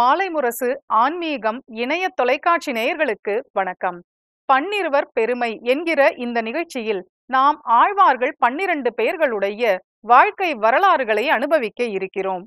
மாலை முரசு ஆன்மீகம் இணைய தொலைக்காட்சி நேயர்களுக்கு வணக்கம் பன்னிருவர் பெருமை என்கிற இந்த நிகழ்ச்சியில் நாம் ஆழ்வார்கள் பன்னிரண்டு பெயர்களுடைய வாழ்க்கை வரலாறுகளை அனுபவிக்க இருக்கிறோம்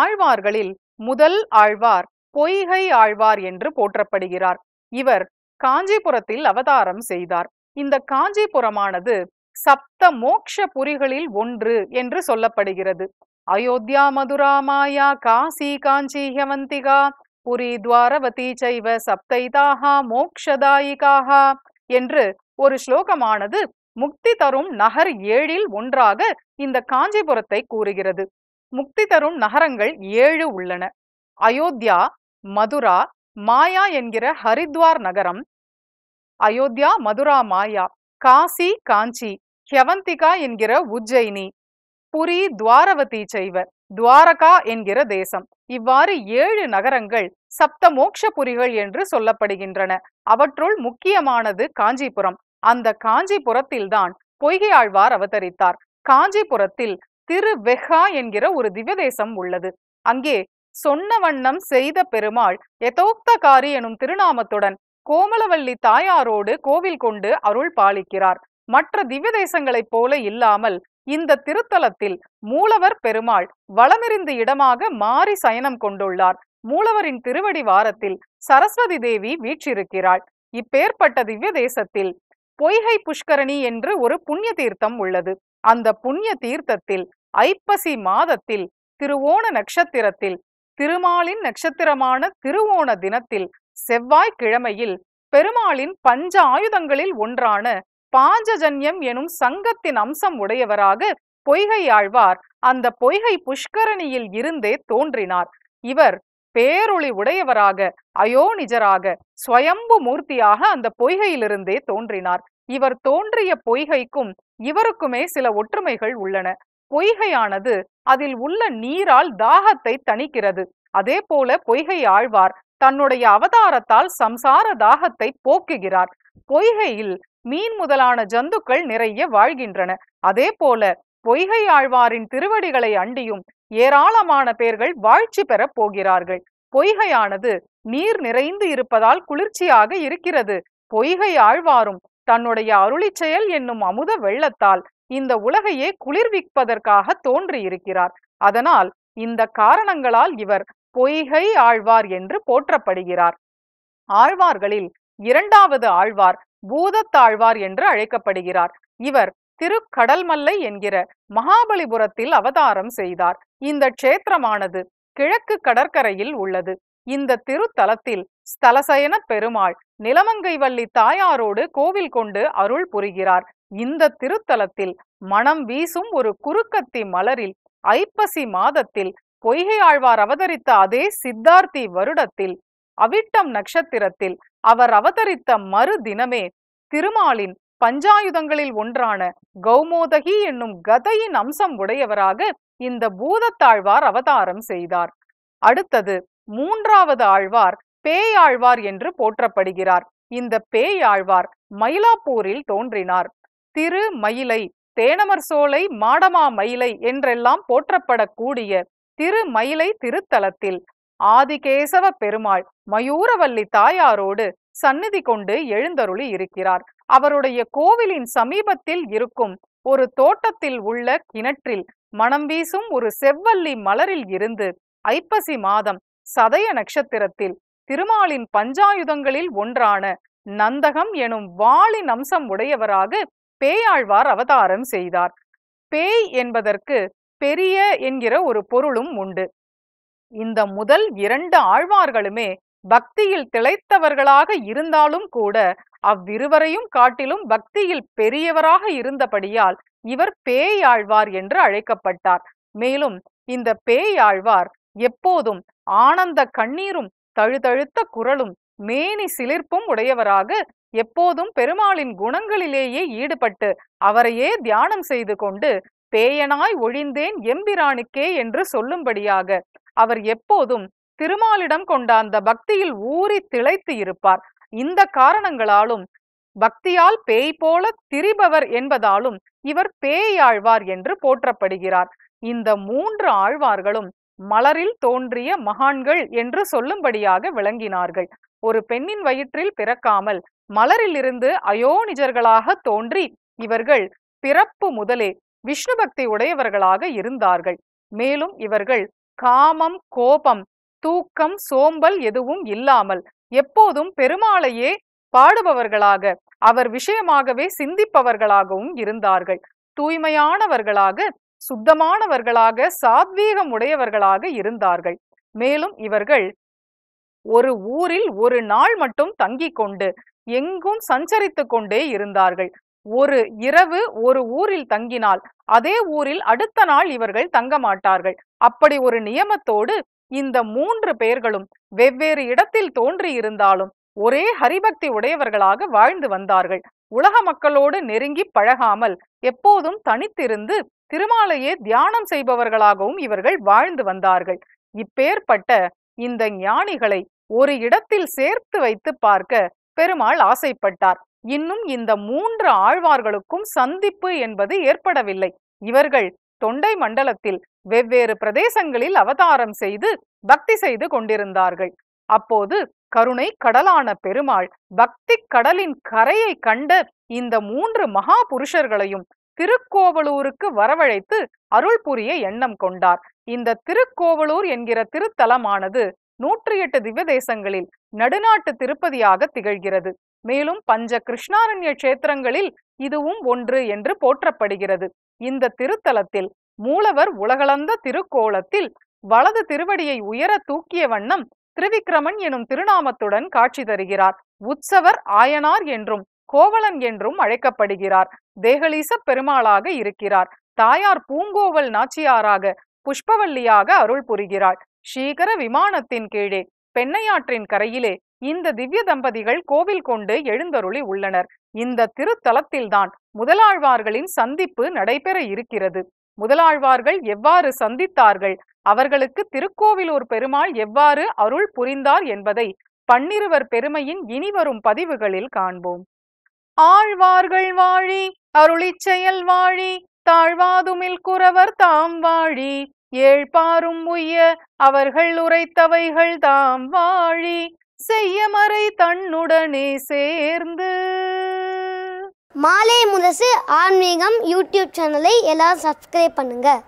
ஆழ்வார்களில் முதல் ஆழ்வார் பொய்கை ஆழ்வார் என்று போற்றப்படுகிறார் இவர் காஞ்சிபுரத்தில் அவதாரம் செய்தார் இந்த காஞ்சிபுரமானது சப்த மோக்ஷ புரிகளில் ஒன்று என்று சொல்லப்படுகிறது அயோத்யா மதுரா மாயா காசி காஞ்சி ஹவந்திகா புரி துவாரவதி சைவ சப்தைதாகா மோக்ஷதாயிகாகா என்று ஒரு ஸ்லோகமானது முக்தி தரும் நகர் ஏழில் ஒன்றாக இந்த காஞ்சிபுரத்தை கூறுகிறது முக்தி தரும் நகரங்கள் ஏழு உள்ளன அயோத்யா மதுரா மாயா என்கிற ஹரித்வார் நகரம் அயோத்யா மதுரா மாயா காசி காஞ்சி ஹெவந்திகா என்கிற உஜ்ஜயினி புரி துவாரவதி செய்வர் துவாரகா என்கிற தேசம் இவ்வாறு ஏழு நகரங்கள் சப்த மோக்ஷ புரிகள் என்று சொல்லப்படுகின்றன அவற்றுள் முக்கியமானது காஞ்சிபுரம் அந்த காஞ்சிபுரத்தில்தான் பொய்கையாழ்வார் அவதரித்தார் காஞ்சிபுரத்தில் திரு வெஹா என்கிற ஒரு திவ்யதேசம் உள்ளது அங்கே சொன்ன வண்ணம் செய்த பெருமாள் எதோக்தகாரி எனும் திருநாமத்துடன் கோமலவல்லி தாயாரோடு கோவில் கொண்டு அருள் பாலிக்கிறார் மற்ற திவ்ய தேசங்களைப் போல இல்லாமல் இந்த திருத்தலத்தில் மூலவர் பெருமாள் வளமிருந்த இடமாக மாறி சயனம் கொண்டுள்ளார் மூலவரின் திருவடி வாரத்தில் சரஸ்வதி தேவி வீற்றிருக்கிறாள் இப்பேற்பட்ட திவ்ய தேசத்தில் பொய்கை புஷ்கரணி என்று ஒரு புண்ணிய தீர்த்தம் உள்ளது அந்த புண்ணிய தீர்த்தத்தில் ஐப்பசி மாதத்தில் திருவோண நட்சத்திரத்தில் திருமாலின் நட்சத்திரமான திருவோண தினத்தில் செவ்வாய்க்கிழமையில் பெருமாளின் பஞ்ச ஆயுதங்களில் ஒன்றான பாஞ்சஜன்யம் எனும் சங்கத்தின் அம்சம் உடையவராக பொய்கை ஆழ்வார் அந்த பொய்கை புஷ்கரணியில் இருந்தே தோன்றினார் இவர் பேரொளி உடையவராக அயோனிஜராக ஸ்வயம்பு மூர்த்தியாக அந்த பொய்கையிலிருந்தே தோன்றினார் இவர் தோன்றிய பொய்கைக்கும் இவருக்குமே சில ஒற்றுமைகள் உள்ளன பொய்கையானது அதில் உள்ள நீரால் தாகத்தை தணிக்கிறது அதே போல பொய்கை ஆழ்வார் தன்னுடைய அவதாரத்தால் சம்சார தாகத்தை போக்குகிறார் பொய்கையில் மீன் முதலான ஜந்துக்கள் நிறைய வாழ்கின்றன அதே போல பொய்கை ஆழ்வாரின் திருவடிகளை அண்டியும் ஏராளமான பேர்கள் வாழ்ச்சி பெறப் போகிறார்கள் பொய்கையானது நீர் நிறைந்து இருப்பதால் குளிர்ச்சியாக இருக்கிறது பொய்கை ஆழ்வாரும் தன்னுடைய அருளி செயல் என்னும் அமுத வெள்ளத்தால் இந்த உலகையே குளிர்விப்பதற்காக தோன்றியிருக்கிறார் அதனால் இந்த காரணங்களால் இவர் பொய்கை ஆழ்வார் என்று போற்றப்படுகிறார் ஆழ்வார்களில் இரண்டாவது ஆழ்வார் பூதத்தாழ்வார் என்று அழைக்கப்படுகிறார் இவர் திருக்கடல்மல்லை என்கிற மகாபலிபுரத்தில் அவதாரம் செய்தார் இந்த க்ஷேத்திரமானது கிழக்கு கடற்கரையில் உள்ளது இந்த திருத்தலத்தில் ஸ்தலசயன பெருமாள் நிலமங்கை வள்ளி தாயாரோடு கோவில் கொண்டு அருள் புரிகிறார் இந்த திருத்தலத்தில் மனம் வீசும் ஒரு குறுக்கத்தி மலரில் ஐப்பசி மாதத்தில் பொய்கை ஆழ்வார் அவதரித்த அதே சித்தார்த்தி வருடத்தில் அவிட்டம் நட்சத்திரத்தில் அவர் அவதரித்த மறு தினமே திருமாலின் பஞ்சாயுதங்களில் ஒன்றான கௌமோதகி என்னும் கதையின் அம்சம் உடையவராக இந்த பூதத்தாழ்வார் அவதாரம் செய்தார் அடுத்தது மூன்றாவது ஆழ்வார் பேயாழ்வார் என்று போற்றப்படுகிறார் இந்த பேயாழ்வார் மயிலாப்பூரில் தோன்றினார் திரு மயிலை தேனமர் சோலை மாடமா மயிலை என்றெல்லாம் போற்றப்படக்கூடிய திரு மயிலை திருத்தலத்தில் ஆதிகேசவ பெருமாள் மயூரவல்லி தாயாரோடு சந்நிதி கொண்டு எழுந்தருளி இருக்கிறார் அவருடைய கோவிலின் சமீபத்தில் இருக்கும் ஒரு தோட்டத்தில் உள்ள கிணற்றில் மனம் வீசும் ஒரு செவ்வல்லி மலரில் இருந்து ஐப்பசி மாதம் சதய நட்சத்திரத்தில் திருமாலின் பஞ்சாயுதங்களில் ஒன்றான நந்தகம் எனும் வாளின் அம்சம் உடையவராக பேயாழ்வார் அவதாரம் செய்தார் பேய் என்பதற்கு பெரிய என்கிற ஒரு பொருளும் உண்டு இந்த முதல் இரண்டு ஆழ்வார்களுமே பக்தியில் திளைத்தவர்களாக இருந்தாலும் கூட அவ்விருவரையும் காட்டிலும் பக்தியில் பெரியவராக இருந்தபடியால் இவர் பேயாழ்வார் என்று அழைக்கப்பட்டார் மேலும் இந்த பேயாழ்வார் எப்போதும் ஆனந்த கண்ணீரும் தழுதழுத்த குரலும் மேனி சிலிர்ப்பும் உடையவராக எப்போதும் பெருமாளின் குணங்களிலேயே ஈடுபட்டு அவரையே தியானம் செய்து கொண்டு பேயனாய் ஒழிந்தேன் எம்பிரானுக்கே என்று சொல்லும்படியாக அவர் எப்போதும் திருமாலிடம் கொண்ட அந்த பக்தியில் ஊறி திளைத்து இருப்பார் இந்த காரணங்களாலும் பக்தியால் பேய் போல திரிபவர் என்பதாலும் இவர் பேயாழ்வார் என்று போற்றப்படுகிறார் இந்த மூன்று ஆழ்வார்களும் மலரில் தோன்றிய மகான்கள் என்று சொல்லும்படியாக விளங்கினார்கள் ஒரு பெண்ணின் வயிற்றில் பிறக்காமல் மலரிலிருந்து அயோனிஜர்களாக தோன்றி இவர்கள் பிறப்பு முதலே விஷ்ணு பக்தி உடையவர்களாக இருந்தார்கள் மேலும் இவர்கள் காமம் கோபம் தூக்கம் சோம்பல் எதுவும் இல்லாமல் எப்போதும் பெருமாளையே பாடுபவர்களாக அவர் விஷயமாகவே சிந்திப்பவர்களாகவும் இருந்தார்கள் தூய்மையானவர்களாக சுத்தமானவர்களாக சாத்வீகம் உடையவர்களாக இருந்தார்கள் மேலும் இவர்கள் ஒரு ஊரில் ஒரு நாள் மட்டும் தங்கிக் கொண்டு எங்கும் சஞ்சரித்து கொண்டே இருந்தார்கள் ஒரு இரவு ஒரு ஊரில் தங்கினால் அதே ஊரில் அடுத்த நாள் இவர்கள் தங்க மாட்டார்கள் அப்படி ஒரு நியமத்தோடு இந்த மூன்று பெயர்களும் வெவ்வேறு இடத்தில் தோன்றியிருந்தாலும் ஒரே ஹரிபக்தி உடையவர்களாக வாழ்ந்து வந்தார்கள் உலக மக்களோடு நெருங்கி பழகாமல் எப்போதும் தனித்திருந்து திருமாலையே தியானம் செய்பவர்களாகவும் இவர்கள் வாழ்ந்து வந்தார்கள் இப்பேற்பட்ட இந்த ஞானிகளை ஒரு இடத்தில் சேர்த்து வைத்து பார்க்க பெருமாள் ஆசைப்பட்டார் இன்னும் இந்த மூன்று ஆழ்வார்களுக்கும் சந்திப்பு என்பது ஏற்படவில்லை இவர்கள் தொண்டை மண்டலத்தில் வெவ்வேறு பிரதேசங்களில் அவதாரம் செய்து பக்தி செய்து கொண்டிருந்தார்கள் அப்போது கருணை கடலான பெருமாள் பக்தி கடலின் கரையை கண்ட இந்த மூன்று மகா புருஷர்களையும் திருக்கோவலூருக்கு வரவழைத்து அருள் புரிய எண்ணம் கொண்டார் இந்த திருக்கோவலூர் என்கிற திருத்தலமானது நூற்றி எட்டு திவ்ய தேசங்களில் நடுநாட்டு திருப்பதியாக திகழ்கிறது மேலும் பஞ்ச கிருஷ்ணாரண்ய கஷேத்திரங்களில் இதுவும் ஒன்று என்று போற்றப்படுகிறது இந்த திருத்தலத்தில் மூலவர் உலகளந்த திருக்கோலத்தில் வலது திருவடியை உயர தூக்கிய வண்ணம் திருவிக்ரமன் எனும் திருநாமத்துடன் காட்சி தருகிறார் உற்சவர் ஆயனார் என்றும் கோவலன் என்றும் அழைக்கப்படுகிறார் தேகலீச பெருமாளாக இருக்கிறார் தாயார் பூங்கோவல் நாச்சியாராக புஷ்பவல்லியாக அருள் புரிகிறாள் ஷீகர விமானத்தின் கீழே பெண்ணையாற்றின் கரையிலே இந்த திவ்ய தம்பதிகள் கோவில் கொண்டு எழுந்தருளி உள்ளனர் இந்த திருத்தலத்தில்தான் முதலாழ்வார்களின் சந்திப்பு நடைபெற இருக்கிறது முதலாழ்வார்கள் எவ்வாறு சந்தித்தார்கள் அவர்களுக்கு திருக்கோவிலூர் பெருமாள் எவ்வாறு அருள் புரிந்தார் என்பதை பன்னிருவர் பெருமையின் இனிவரும் பதிவுகளில் காண்போம் ஆழ்வார்கள் வாழி அருளிச் செயல் வாழி தாழ்வாதுமில் குறவர் தாம் வாழி ஏழ்பாரும் உய்ய அவர்கள் உரைத்தவைகள் தாம் வாழி செய்ய மறை தன்னுடனே சேர்ந்து மாலை முரசு ஆன்மீகம் யூடியூப் சேனலை எல்லாரும் சப்ஸ்கிரைப் பண்ணுங்கள்